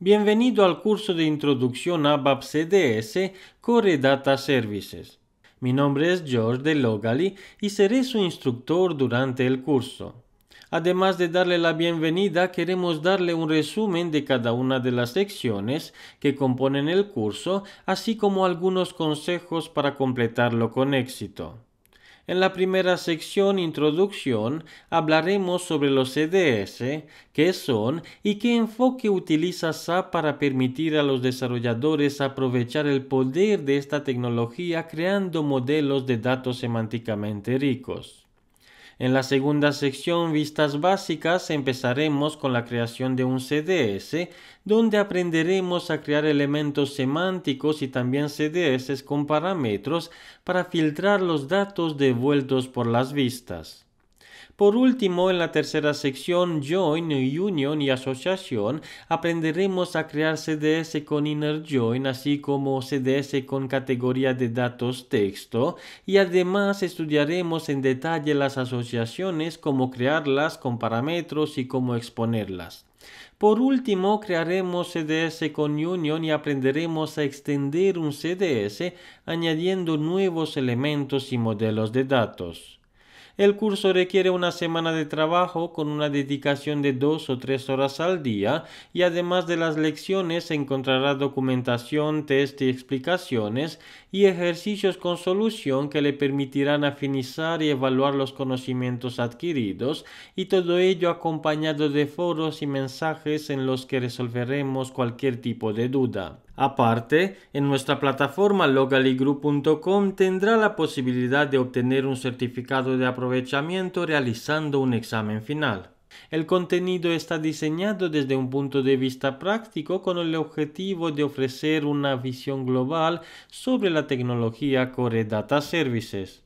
Bienvenido al curso de introducción a BAP CDS Core Data Services. Mi nombre es George de Logali y seré su instructor durante el curso. Además de darle la bienvenida, queremos darle un resumen de cada una de las secciones que componen el curso, así como algunos consejos para completarlo con éxito. En la primera sección Introducción hablaremos sobre los CDS, qué son y qué enfoque utiliza SAP para permitir a los desarrolladores aprovechar el poder de esta tecnología creando modelos de datos semánticamente ricos. En la segunda sección, vistas básicas, empezaremos con la creación de un CDS, donde aprenderemos a crear elementos semánticos y también CDS con parámetros para filtrar los datos devueltos por las vistas. Por último, en la tercera sección Join, Union y Asociación, aprenderemos a crear CDS con Inner Join, así como CDS con categoría de datos texto, y además estudiaremos en detalle las asociaciones, cómo crearlas con parámetros y cómo exponerlas. Por último, crearemos CDS con Union y aprenderemos a extender un CDS añadiendo nuevos elementos y modelos de datos. El curso requiere una semana de trabajo con una dedicación de dos o tres horas al día y además de las lecciones encontrará documentación, test y explicaciones y ejercicios con solución que le permitirán afinizar y evaluar los conocimientos adquiridos y todo ello acompañado de foros y mensajes en los que resolveremos cualquier tipo de duda. Aparte, en nuestra plataforma logaligroup.com tendrá la posibilidad de obtener un certificado de aprovechamiento realizando un examen final. El contenido está diseñado desde un punto de vista práctico con el objetivo de ofrecer una visión global sobre la tecnología Core Data Services.